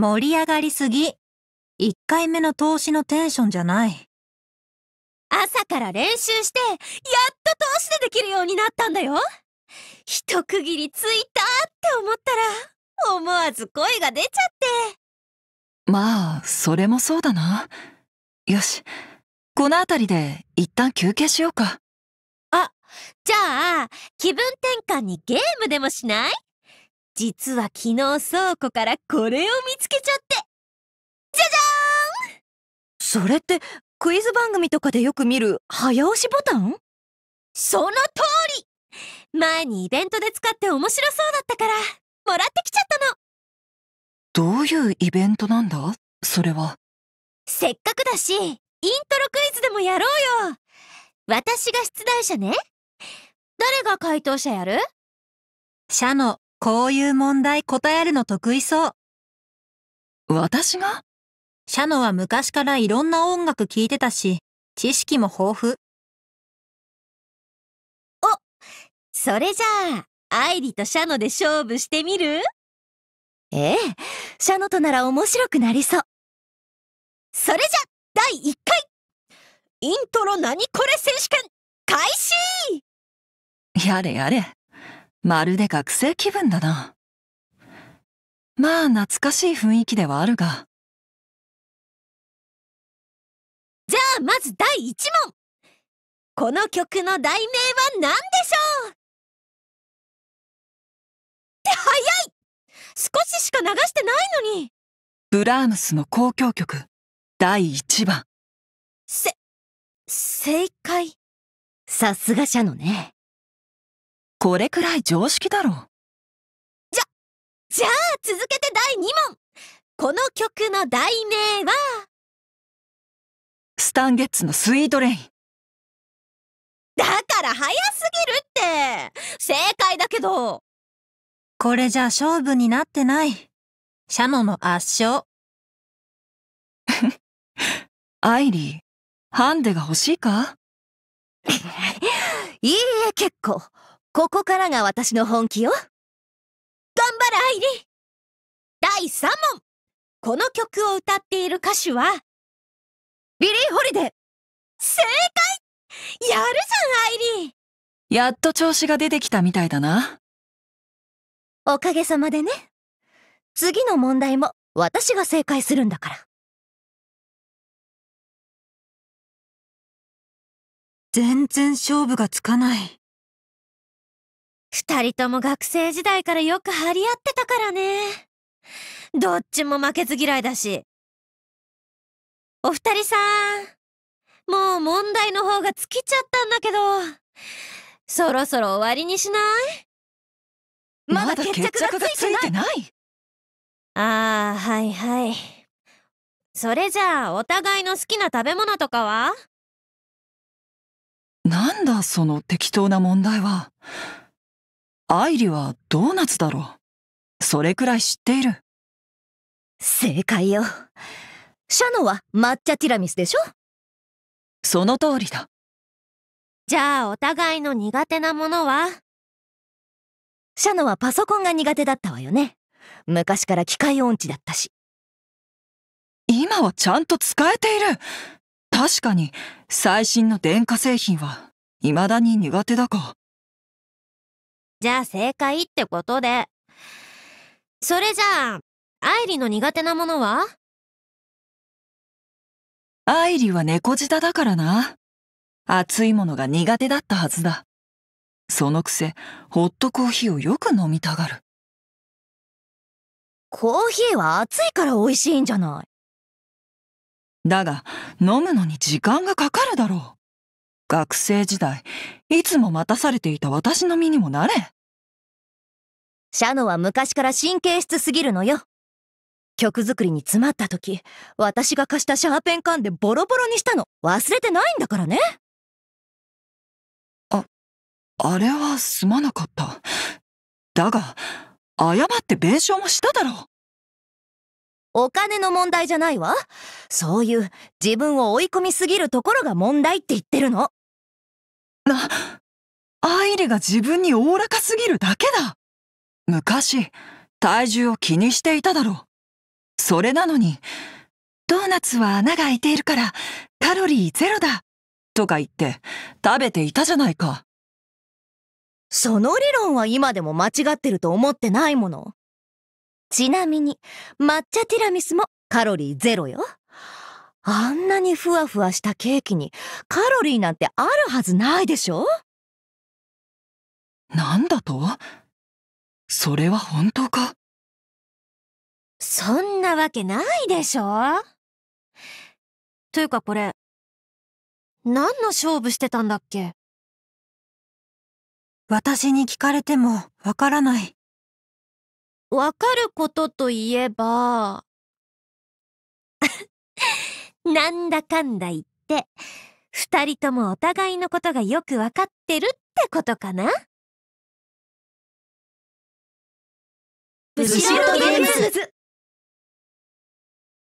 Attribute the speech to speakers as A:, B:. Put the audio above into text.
A: 盛り上がりすぎ。1回目の投資のテンションじゃない。朝から練習して、やっと投資でできるようになったんだよ。一区切りついたって思ったら、思わず声が出ちゃって。まあ、それもそうだな。よし、この辺りで一旦休憩しようか。あ、じゃあ、気分転換にゲームでもしない実は昨日倉庫からこれを見つけちゃってじゃじゃーんそれってクイズ番組とかでよく見る早押しボタンその通り前にイベントで使って面白そうだったからもらってきちゃったのどういうイベントなんだそれはせっかくだしイントロクイズでもやろうよ私が出題者ね誰が回答者やる社のこういう問題答えるの得意そう。私がシャノは昔からいろんな音楽聴いてたし、知識も豊富。お、それじゃあ、アイリとシャノで勝負してみるええ、シャノとなら面白くなりそう。それじゃ、第1回イントロ何これ選手権開始やれやれ。まるで学生気分だな。まあ懐かしい雰囲気ではあるが。じゃあまず第1問この曲の題名は何でしょうって早い少ししか流してないのにブラームスの交響曲第1番せ正解さすが社のねこれくらい常識だろう。じゃ、じゃあ続けて第2問この曲の題名はスタンゲッツのスイートレイン。だから早すぎるって正解だけどこれじゃ勝負になってない。シャノの圧勝。アイリー、ハンデが欲しいか いいえ、結構。ここからが私の本気よ。頑張れ、アイリー第3問この曲を歌っている歌手は、ビリー・ホリデー正解やるじゃん、アイリーやっと調子が出てきたみたいだな。おかげさまでね。次の問題も私が正解するんだから。全然勝負がつかない。二人とも学生時代からよく張り合ってたからね。どっちも負けず嫌いだし。お二人さん、もう問題の方が尽きちゃったんだけど、そろそろ終わりにしないまだ決着がついてない、ああ、はいはい。それじゃあ、お互いの好きな食べ物とかはなんだその適当な問題は。アイリはドーナツだろう。それくらい知っている。正解よ。シャノは抹茶ティラミスでしょその通りだ。じゃあお互いの苦手なものはシャノはパソコンが苦手だったわよね。昔から機械音痴だったし。今はちゃんと使えている確かに最新の電化製品は未だに苦手だか。じゃあ正解ってことで。それじゃあ、愛理の苦手なものはイリは猫舌だからな。熱いものが苦手だったはずだ。そのくせ、ホットコーヒーをよく飲みたがる。コーヒーは熱いから美味しいんじゃない。だが、飲むのに時間がかかるだろう。学生時代、いつも待たされていた私の身にもなれ。シャノは昔から神経質すぎるのよ。曲作りに詰まった時、私が貸したシャーペン缶でボロボロにしたの忘れてないんだからね。あ、あれはすまなかった。だが、謝って弁償もしただろう。お金の問題じゃないわ。そういう自分を追い込みすぎるところが問題って言ってるの。な、アイリが自分におおらかすぎるだけだ昔、体重を気にしていただろう。それなのに、ドーナツは穴が開いているからカロリーゼロだとか言って食べていたじゃないか。その理論は今でも間違ってると思ってないもの。ちなみに、抹茶ティラミスもカロリーゼロよ。あんなにふわふわしたケーキにカロリーなんてあるはずないでしょなんだとそれは本当かそんなわけないでしょというかこれ、何の勝負してたんだっけ私に聞かれてもわからない。わかることといえば、なんだかんだ言って、二人ともお互いのことがよくわかってるってことかな
B: ブシロゲームズ